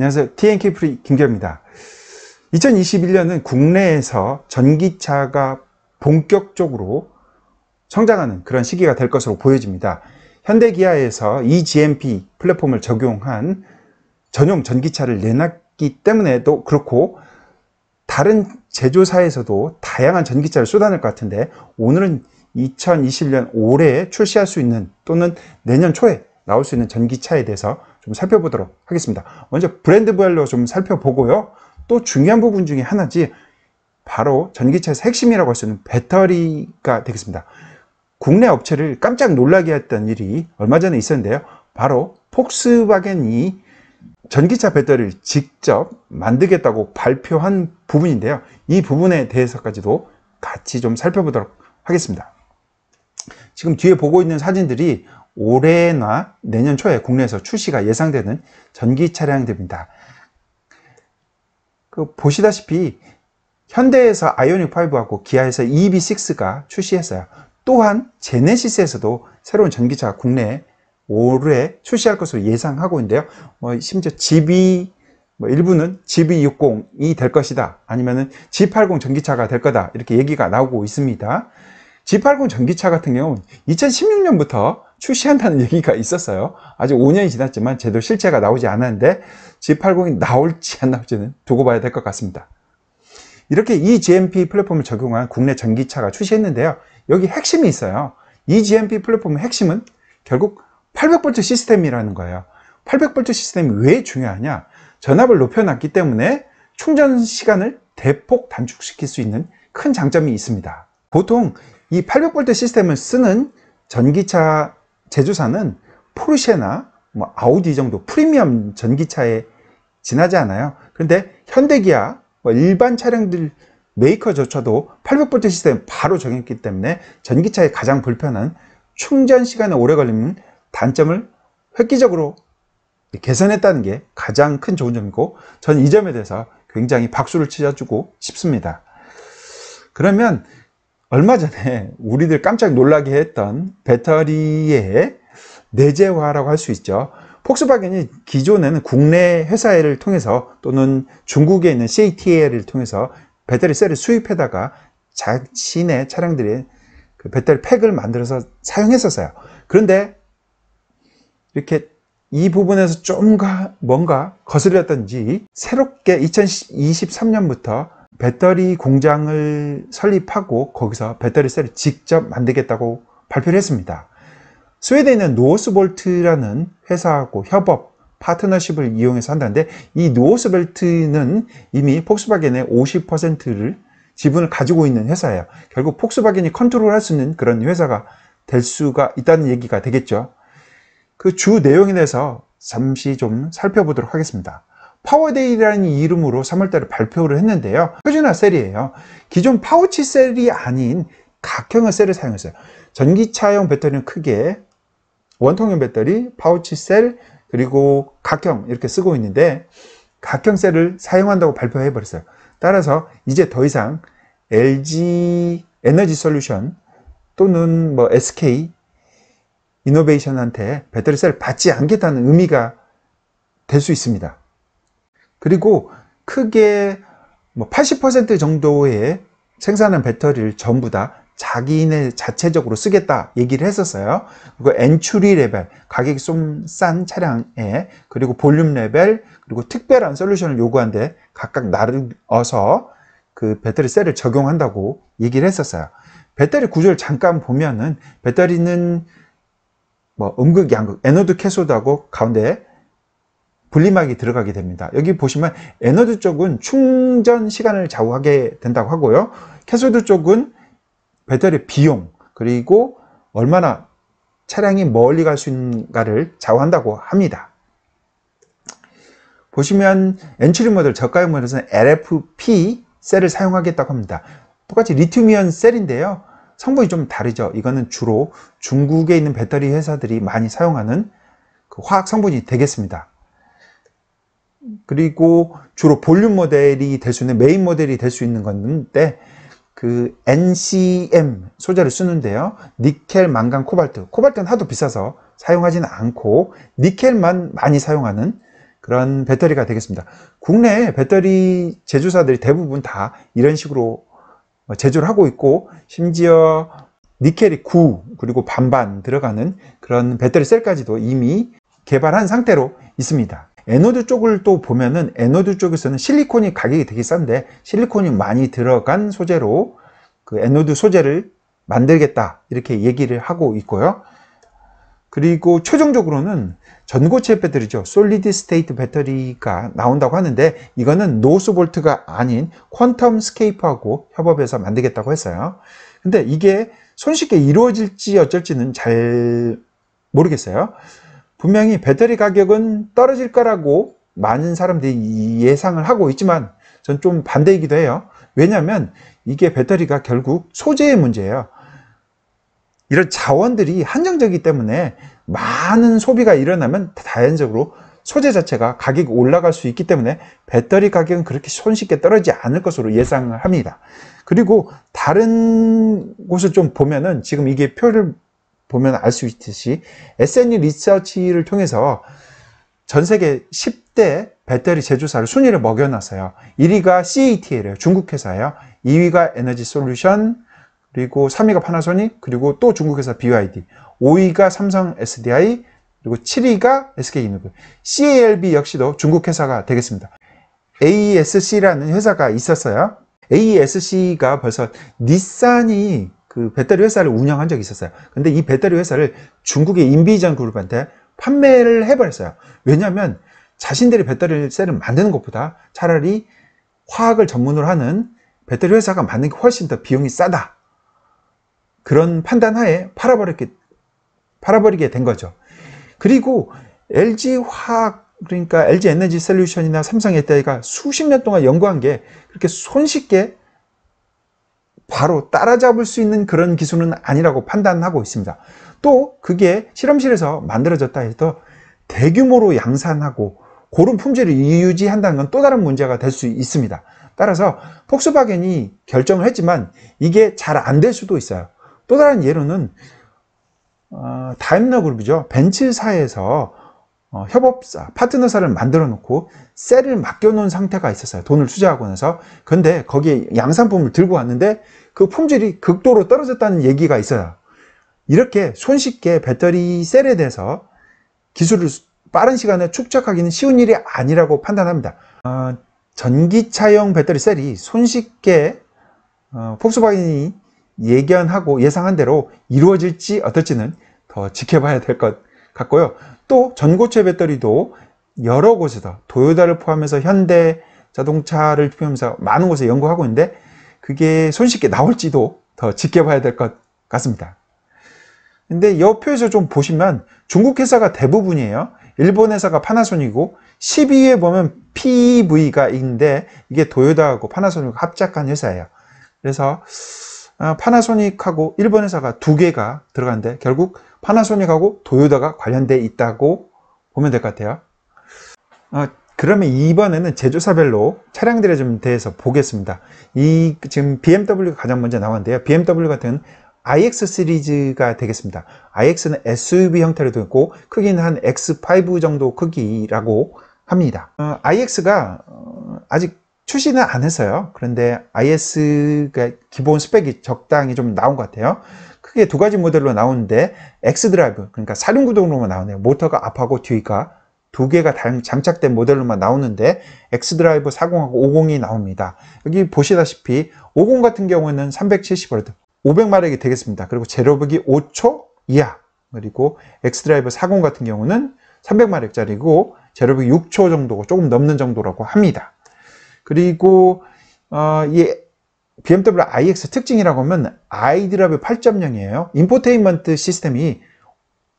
안녕하세요. TNK 프리 김기현입니다. 2021년은 국내에서 전기차가 본격적으로 성장하는 그런 시기가 될 것으로 보여집니다. 현대기아에서 EGMP 플랫폼을 적용한 전용 전기차를 내놨기 때문에도 그렇고 다른 제조사에서도 다양한 전기차를 쏟아낼 것 같은데 오늘은 2021년 올해 출시할 수 있는 또는 내년 초에 나올 수 있는 전기차에 대해서 좀 살펴보도록 하겠습니다. 먼저 브랜드 부엘로 좀 살펴보고요. 또 중요한 부분 중에 하나지 바로 전기차의 핵심이라고 할 수 있는 배터리가 되겠습니다. 국내 업체를 깜짝 놀라게 했던 일이 얼마 전에 있었는데요. 바로 폭스바겐이 전기차 배터리를 직접 만들겠다고 발표한 부분인데요. 이 부분에 대해서까지도 같이 좀 살펴보도록 하겠습니다. 지금 뒤에 보고 있는 사진들이 올해나 내년 초에 국내에서 출시가 예상되는 전기 차량들입니다. 그 보시다시피 현대에서 아이오닉 5하고 기아에서 EV6가 출시했어요. 또한 제네시스에서도 새로운 전기차 국내에 올해 출시할 것으로 예상하고 있는데요. 뭐 심지어 GB 뭐 일부는 GB60이 될 것이다. 아니면은 G80 전기차가 될 거다. 이렇게 얘기가 나오고 있습니다. G80 전기차 같은 경우는 2016년부터 출시한다는 얘기가 있었어요. 아직 5년이 지났지만 제대로 실제가 나오지 않았는데 G80이 나올지 안 나올지는 두고 봐야 될 것 같습니다. 이렇게 EGMP 플랫폼을 적용한 국내 전기차가 출시했는데요. 여기 핵심이 있어요. EGMP 플랫폼의 핵심은 결국 800V 시스템이라는 거예요. 800V 시스템이 왜 중요하냐? 전압을 높여놨기 때문에 충전 시간을 대폭 단축시킬 수 있는 큰 장점이 있습니다. 보통 이 800V 시스템을 쓰는 전기차 제조사는 포르쉐나 뭐 아우디 정도 프리미엄 전기차에 지나지 않아요 그런데 현대기아 뭐 일반 차량들 메이커조차도 800V 시스템 바로 적용했기 때문에 전기차의 가장 불편한 충전 시간에 오래 걸리는 단점을 획기적으로 개선했다는 게 가장 큰 좋은 점이고 저는 이 점에 대해서 굉장히 박수를 치셔주고 싶습니다 그러면 얼마 전에 우리들 깜짝 놀라게 했던 배터리의 내재화라고 할 수 있죠. 폭스바겐이 기존에는 국내 회사를 통해서 또는 중국에 있는 CATL을 통해서 배터리 셀을 수입해다가 자신의 차량들이 그 배터리 팩을 만들어서 사용했었어요. 그런데 이렇게 이 부분에서 좀 뭔가 거슬렸던지 새롭게 2023년부터 배터리 공장을 설립하고 거기서 배터리 셀을 직접 만들겠다고 발표를 했습니다. 스웨덴의 노스볼트라는 회사하고 협업, 파트너십을 이용해서 한다는데 이 노스볼트는 이미 폭스바겐의 50%를 지분을 가지고 있는 회사예요. 결국 폭스바겐이 컨트롤할 수 있는 그런 회사가 될 수가 있다는 얘기가 되겠죠. 그 주 내용에 대해서 잠시 좀 살펴보도록 하겠습니다. 파워데이라는 이름으로 3월달에 발표를 했는데요. 표준화 셀이에요. 기존 파우치 셀이 아닌 각형의 셀을 사용했어요. 전기차용 배터리는 크게 원통형 배터리, 파우치 셀, 그리고 각형 이렇게 쓰고 있는데 각형 셀을 사용한다고 발표해 버렸어요. 따라서 이제 더 이상 LG 에너지 솔루션 또는 뭐 SK 이노베이션한테 배터리 셀을 받지 않겠다는 의미가 될 수 있습니다. 그리고 크게 뭐 80% 정도의 생산한 배터리를 전부 다 자기네 자체적으로 쓰겠다 얘기를 했었어요. 그리고 엔츄리 레벨, 가격이 좀 싼 차량에 그리고 볼륨 레벨, 그리고 특별한 솔루션을 요구한데 각각 나르어서그 배터리 셀을 적용한다고 얘기를 했었어요. 배터리 구조를 잠깐 보면은 배터리는 뭐 음극 양극, 에너드 캐소드하고 가운데 분리막이 들어가게 됩니다. 여기 보시면 에너드 쪽은 충전 시간을 좌우하게 된다고 하고요. 캐소드 쪽은 배터리 비용 그리고 얼마나 차량이 멀리 갈 수 있는가를 좌우한다고 합니다. 보시면 엔츄리 모델 저가형 모델은 LFP 셀을 사용하겠다고 합니다. 똑같이 리튬이온 셀인데요. 성분이 좀 다르죠. 이거는 주로 중국에 있는 배터리 회사들이 많이 사용하는 그 화학 성분이 되겠습니다. 그리고 주로 볼륨 모델이 될 수 있는 메인 모델이 될 수 있는 건데 그 NCM 소재를 쓰는데요 니켈, 망간, 코발트 코발트는 하도 비싸서 사용하지는 않고 니켈만 많이 사용하는 그런 배터리가 되겠습니다 국내 배터리 제조사들이 대부분 다 이런 식으로 제조를 하고 있고 심지어 니켈이 9 그리고 반반 들어가는 그런 배터리 셀까지도 이미 개발한 상태로 있습니다 에너드 쪽을 또 보면은 에너드 쪽에서는 실리콘이 가격이 되게 싼데 실리콘이 많이 들어간 소재로 그 에너드 소재를 만들겠다 이렇게 얘기를 하고 있고요. 그리고 최종적으로는 전고체 배터리죠. 솔리드 스테이트 배터리가 나온다고 하는데 이거는 노스볼트가 아닌 퀀텀 스케이프하고 협업해서 만들겠다고 했어요. 근데 이게 손쉽게 이루어질지 어쩔지는 잘 모르겠어요. 분명히 배터리 가격은 떨어질 거라고 많은 사람들이 예상을 하고 있지만 전 좀 반대이기도 해요. 왜냐하면 이게 배터리가 결국 소재의 문제예요. 이런 자원들이 한정적이기 때문에 많은 소비가 일어나면 자연적으로 소재 자체가 가격이 올라갈 수 있기 때문에 배터리 가격은 그렇게 손쉽게 떨어지지 않을 것으로 예상을 합니다. 그리고 다른 곳을 좀 보면은 지금 이게 표를 보면 알 수 있듯이 s n u 리서치를 통해서 전 세계 10대 배터리 제조사를 순위를 먹여놨어요. 1위가 CATL이에요. 중국 회사예요. 2위가 에너지 솔루션, 그리고 3위가 파나소닉, 그리고 또 중국 회사 BYD, 5위가 삼성 SDI, 그리고 7위가 SK 이노브. CALB 역시도 중국 회사가 되겠습니다. AESC라는 회사가 있었어요. AESC가 벌써 닛산이 그 배터리 회사를 운영한 적이 있었어요. 근데 이 배터리 회사를 중국의 인비전 그룹한테 판매를 해버렸어요. 왜냐하면 자신들이 배터리 셀을 만드는 것보다 차라리 화학을 전문으로 하는 배터리 회사가 만드는 게 훨씬 더 비용이 싸다. 그런 판단하에 팔아버렸게 팔아버리게 된 거죠. 그리고 LG 화학 그러니까 LG 에너지 솔루션이나 삼성 에테이가 수십 년 동안 연구한 게 그렇게 손쉽게 바로 따라잡을 수 있는 그런 기술은 아니라고 판단하고 있습니다. 또 그게 실험실에서 만들어졌다 해서 대규모로 양산하고 고런 품질을 유지한다는 건 또 다른 문제가 될 수 있습니다. 따라서 폭스바겐이 결정을 했지만 이게 잘 안 될 수도 있어요. 또 다른 예로는 어, 다임러 그룹이죠. 벤츠사에서 어, 협업사, 파트너사를 만들어 놓고 셀을 맡겨 놓은 상태가 있었어요. 돈을 투자하고 나서. 근데 거기에 양산품을 들고 왔는데 그 품질이 극도로 떨어졌다는 얘기가 있어요. 이렇게 손쉽게 배터리 셀에 대해서 기술을 빠른 시간에 축적하기는 쉬운 일이 아니라고 판단합니다. 어, 전기차용 배터리 셀이 손쉽게 어, 폭스바겐이 예견하고 예상한 대로 이루어질지 어떨지는 더 지켜봐야 될것 같고요. 또 전고체 배터리도 여러 곳에서 도요다를 포함해서 현대 자동차를 포함해서 많은 곳에 연구하고 있는데 그게 손쉽게 나올지도 더 지켜봐야 될 것 같습니다. 근데 옆에서 좀 보시면 중국 회사가 대부분이에요. 일본 회사가 파나소닉이고 12위에 보면 PEV가 있는데 이게 도요다하고 파나소닉 합작한 회사예요. 그래서 아, 파나소닉하고 일본 회사가 두 개가 들어간데 결국 파나소닉하고 도요다가 관련돼 있다고 보면 될 것 같아요 아, 그러면 이번에는 제조사별로 차량들에 좀 대해서 보겠습니다 이 지금 BMW가 가장 먼저 나왔는데요 BMW 같은 iX 시리즈가 되겠습니다 iX는 SUV 형태로 되어 있고 크기는 한 X5 정도 크기라고 합니다 어, iX가 어, 아직 출시는 안 해서요. 그런데 IS가 기본 스펙이 적당히 좀 나온 것 같아요. 크게 두 가지 모델로 나오는데 X 드라이브 그러니까 사륜 구동으로만 나오네요. 모터가 앞하고 뒤가 두 개가 장착된 모델로만 나오는데 X드라이브 40하고 50이 나옵니다. 여기 보시다시피 50 같은 경우에는 370W, 500마력이 되겠습니다. 그리고 제로북이 5초 이하 그리고 X드라이브 40 같은 경우는 300마력짜리고 제로북이 6초 정도고 조금 넘는 정도라고 합니다. 그리고 어, 이 BMW iX 특징이라고 하면 아이드랍의 8.0이에요. 인포테인먼트 시스템이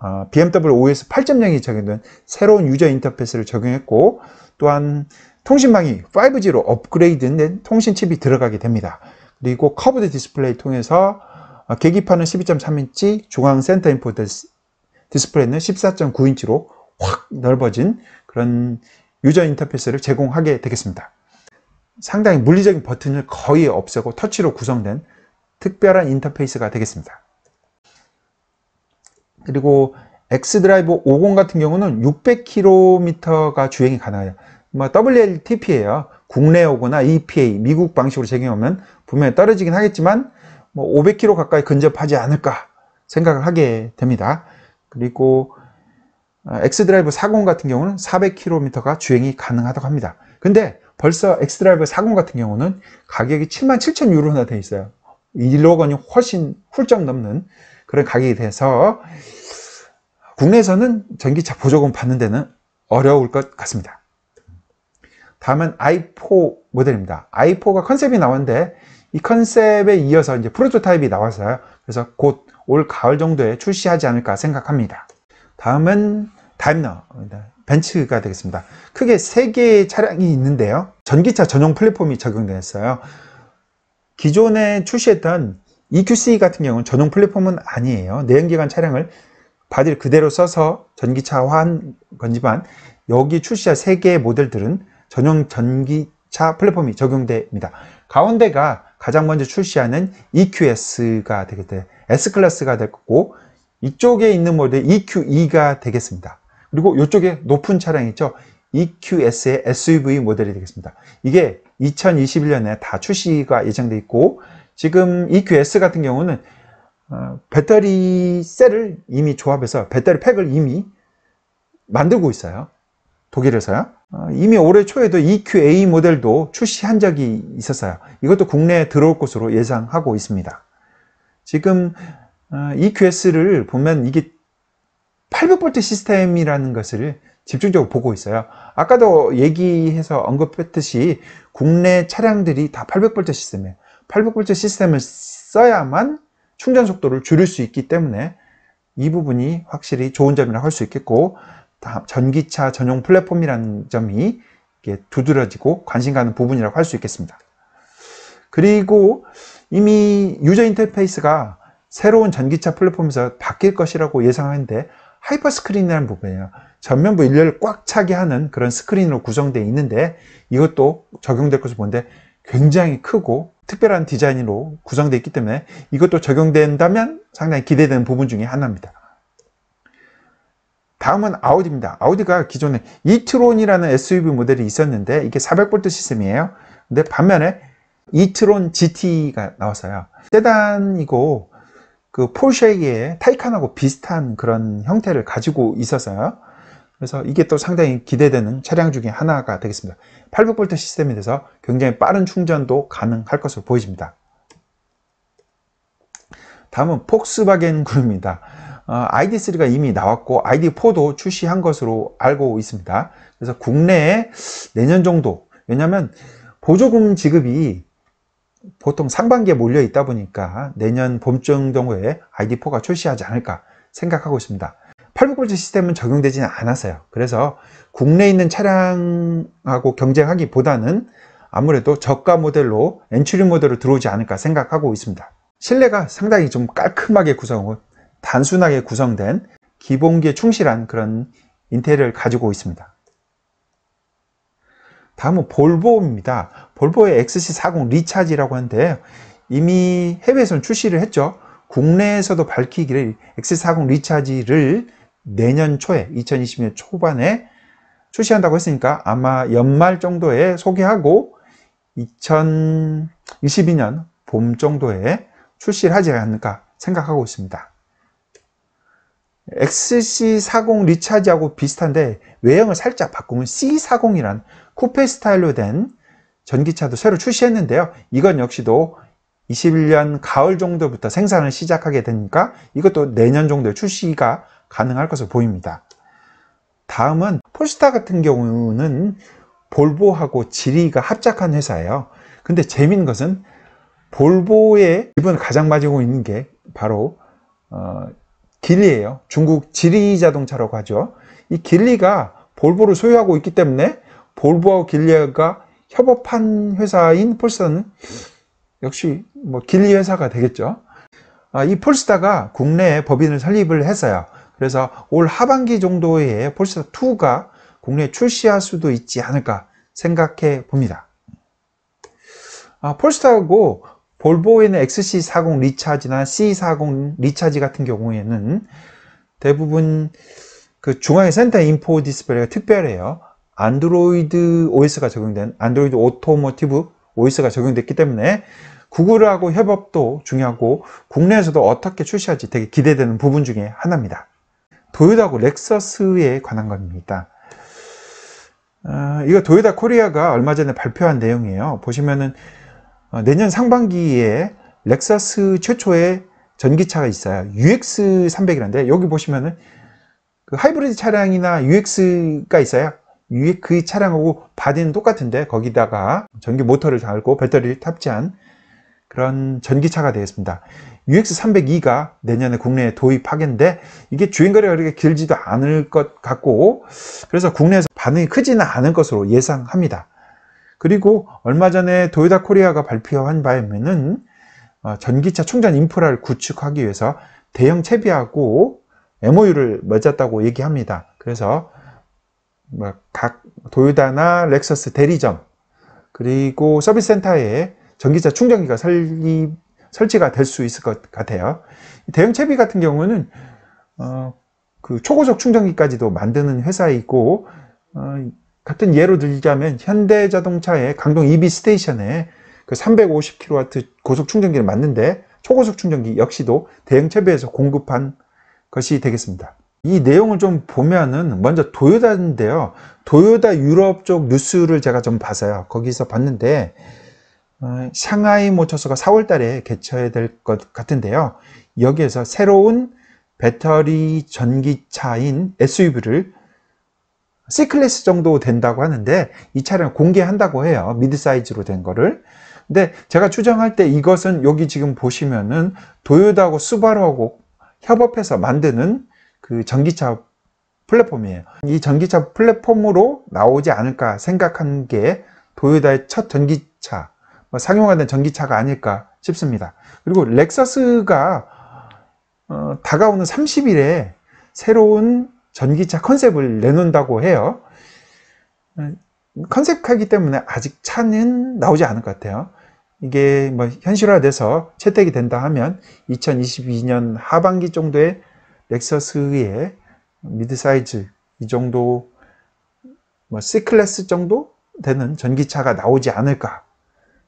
어, BMW OS 8.0이 적용된 새로운 유저 인터페이스를 적용했고 또한 통신망이 5G로 업그레이드된 통신 칩이 들어가게 됩니다. 그리고 커브드 디스플레이 통해서 어, 계기판은 12.3인치, 중앙 센터 인포 디스플레이는 14.9인치로 확 넓어진 그런 유저 인터페이스를 제공하게 되겠습니다. 상당히 물리적인 버튼을 거의 없애고 터치로 구성된 특별한 인터페이스가 되겠습니다. 그리고 X드라이브 50 같은 경우는 600km가 주행이 가능해요. 뭐 WLTP예요. 국내오거나 EPA, 미국 방식으로 적용하면 분명히 떨어지긴 하겠지만 500km 뭐 가까이 근접하지 않을까 생각을 하게 됩니다. 그리고 X드라이브 40 같은 경우는 400km가 주행이 가능하다고 합니다. 근데 벌써 엑스드라이브 40 같은 경우는 가격이 7 7 0 0 0 유로나 돼 있어요 1억 원이 훨씬 훌쩍 넘는 그런 가격이 돼서 국내에서는 전기차 보조금 받는 데는 어려울 것 같습니다 다음은 i4 모델입니다 i4가 컨셉이 나왔는데 이 컨셉에 이어서 이제 프로토타입이 나왔어요 그래서 곧 올 가을 정도에 출시하지 않을까 생각합니다 다음은 다임러 네, 벤츠가 되겠습니다. 크게 3개의 차량이 있는데요. 전기차 전용 플랫폼이 적용되었어요. 기존에 출시했던 EQC 같은 경우는 전용 플랫폼은 아니에요. 내연기관 차량을 바디를 그대로 써서 전기차화한 건지만 여기 출시한 3개의 모델들은 전용 전기차 플랫폼이 적용됩니다. 가운데가 가장 먼저 출시하는 EQS가 되겠대 S클래스가 될 거고 이쪽에 있는 모델 EQE가 되겠습니다. 그리고 이쪽에 높은 차량 있죠. EQS의 SUV 모델이 되겠습니다. 이게 2021년에 다 출시가 예정되어 있고 지금 EQS 같은 경우는 어, 배터리 셀을 이미 조합해서 배터리 팩을 이미 만들고 있어요. 독일에서요. 어, 이미 올해 초에도 EQA 모델도 출시한 적이 있었어요. 이것도 국내에 들어올 것으로 예상하고 있습니다. 지금 어, EQS를 보면 이게 800V 시스템이라는 것을 집중적으로 보고 있어요 아까도 얘기해서 언급했듯이 국내 차량들이 다 800V 시스템이에요 800V 시스템을 써야만 충전 속도를 줄일 수 있기 때문에 이 부분이 확실히 좋은 점이라고 할 수 있겠고 전기차 전용 플랫폼이라는 점이 두드러지고 관심 가는 부분이라고 할 수 있겠습니다 그리고 이미 유저 인터페이스가 새로운 전기차 플랫폼에서 바뀔 것이라고 예상하는데 하이퍼 스크린이라는 부분이에요. 전면부 일렬을 꽉 차게 하는 그런 스크린으로 구성되어 있는데 이것도 적용될 것으로 보는데 굉장히 크고 특별한 디자인으로 구성되어 있기 때문에 이것도 적용된다면 상당히 기대되는 부분 중에 하나입니다. 다음은 아우디입니다. 아우디가 기존에 이트론이라는 SUV 모델이 있었는데 이게 400V 시스템이에요. 근데 반면에 이트론 GT가 나왔어요. 세단이고 그 폴쉐이의 타이칸하고 비슷한 그런 형태를 가지고 있어서요. 그래서 이게 또 상당히 기대되는 차량 중에 하나가 되겠습니다. 800V 시스템이 돼서 굉장히 빠른 충전도 가능할 것으로 보여집니다. 다음은 폭스바겐 그룹입니다. 어, ID3가 이미 나왔고 ID4도 출시한 것으로 알고 있습니다. 그래서 국내에 내년 정도 왜냐하면 보조금 지급이 보통 상반기에 몰려 있다 보니까 내년 봄쯤 정도에 ID4가 출시하지 않을까 생각하고 있습니다. 8목부지 시스템은 적용되지는 않았어요. 그래서 국내에 있는 차량하고 경쟁하기보다는 아무래도 저가 모델로 엔츄리 모델로 들어오지 않을까 생각하고 있습니다. 실내가 상당히 좀 깔끔하게 구성하 단순하게 구성된 기본기에 충실한 그런 인테리어를 가지고 있습니다. 다음은 볼보입니다. 볼보의 XC40 리차지라고 하는데 이미 해외에서는 출시를 했죠. 국내에서도 밝히기를 XC40 리차지를 내년 초에 2020년 초반에 출시한다고 했으니까 아마 연말 정도에 소개하고 2022년 봄 정도에 출시를 하지 않을까 생각하고 있습니다. XC40 리차지하고 비슷한데 외형을 살짝 바꾸면 C40이란 쿠페 스타일로 된 전기차도 새로 출시했는데요. 이건 역시도 21년 가을 정도부터 생산을 시작하게 되니까 이것도 내년 정도에 출시가 가능할 것으로 보입니다. 다음은 폴스타 같은 경우는 볼보하고 지리가 합작한 회사예요. 근데 재밌는 것은 볼보의 기분을 가장 가지고 있는 게 바로 어, 길리예요. 중국 지리 자동차라고 하죠. 이 길리가 볼보를 소유하고 있기 때문에 볼보와 길리아가 협업한 회사인 폴스타는 역시 뭐 길리 회사가 되겠죠. 아, 이 폴스타가 국내에 법인을 설립을 했어요. 그래서 올 하반기 정도에 폴스타2가 국내에 출시할 수도 있지 않을까 생각해 봅니다. 아, 폴스타하고 볼보에는 XC40 리차지나 C40 리차지 같은 경우에는 대부분 그 중앙의 센터 인포 디스플레이가 특별해요. 안드로이드 OS가 적용된 안드로이드 오토모티브 OS가 적용됐기 때문에 구글하고 협업도 중요하고 국내에서도 어떻게 출시할지 되게 기대되는 부분 중에 하나입니다. 도요다하고 렉서스에 관한 겁니다. 어, 이거 도요다 코리아가 얼마 전에 발표한 내용이에요. 보시면은 어, 내년 상반기에 렉서스 최초의 전기차가 있어요. UX300이란데 여기 보시면은 그 하이브리드 차량이나 UX가 있어요. 위에 그 차량하고 바디는 똑같은데 거기다가 전기 모터를 달고 배터리를 탑재한 그런 전기차가 되겠습니다. UX302가 내년에 국내에 도입하겠는데 이게 주행거리가 그렇게 길지도 않을 것 같고 그래서 국내에서 반응이 크지는 않을 것으로 예상합니다. 그리고 얼마 전에 도요다 코리아가 발표한 바에는 어, 전기차 충전 인프라를 구축하기 위해서 대형 채비하고 MOU를 맺었다고 얘기합니다. 그래서 뭐 각 도요다나 렉서스 대리점 그리고 서비스 센터에 전기차 충전기가 설립, 설치가 될 수 있을 것 같아요. 대형 채비 같은 경우는 어, 그 초고속 충전기까지도 만드는 회사이고 어, 같은 예로 들자면 현대자동차의 강동 EB 스테이션에 그 350kW 고속 충전기를 맞는데 초고속 충전기 역시도 대형 채비에서 공급한 것이 되겠습니다. 이 내용을 좀 보면은 먼저 도요다인데요. 도요다 유럽 쪽 뉴스를 제가 좀봤어요 거기서 봤는데 어, 상하이 모처스가 4월 달에 개최 해야 될 것 같은데요. 여기에서 새로운 배터리 전기차인 SUV를 C클래스 정도 된다고 하는데 이차량 공개한다고 해요. 미드사이즈로 된 거를. 근데 제가 추정할 때 이것은 여기 지금 보시면은 도요다하고 수바루하고 협업해서 만드는 그 전기차 플랫폼이에요. 이 전기차 플랫폼으로 나오지 않을까 생각한 게 도요다의 첫 전기차, 뭐 상용화된 전기차가 아닐까 싶습니다. 그리고 렉서스가 어, 다가오는 30일에 새로운 전기차 컨셉을 내놓는다고 해요. 어, 컨셉하기 때문에 아직 차는 나오지 않을 것 같아요. 이게 뭐 현실화돼서 채택이 된다 하면 2022년 하반기 정도에 렉서스의 미드사이즈 이 정도 뭐 C클래스 정도 되는 전기차가 나오지 않을까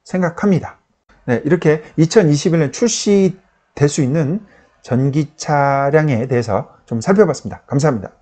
생각합니다 네, 이렇게 2021년 출시될 수 있는 전기차량에 대해서 좀 살펴봤습니다 감사합니다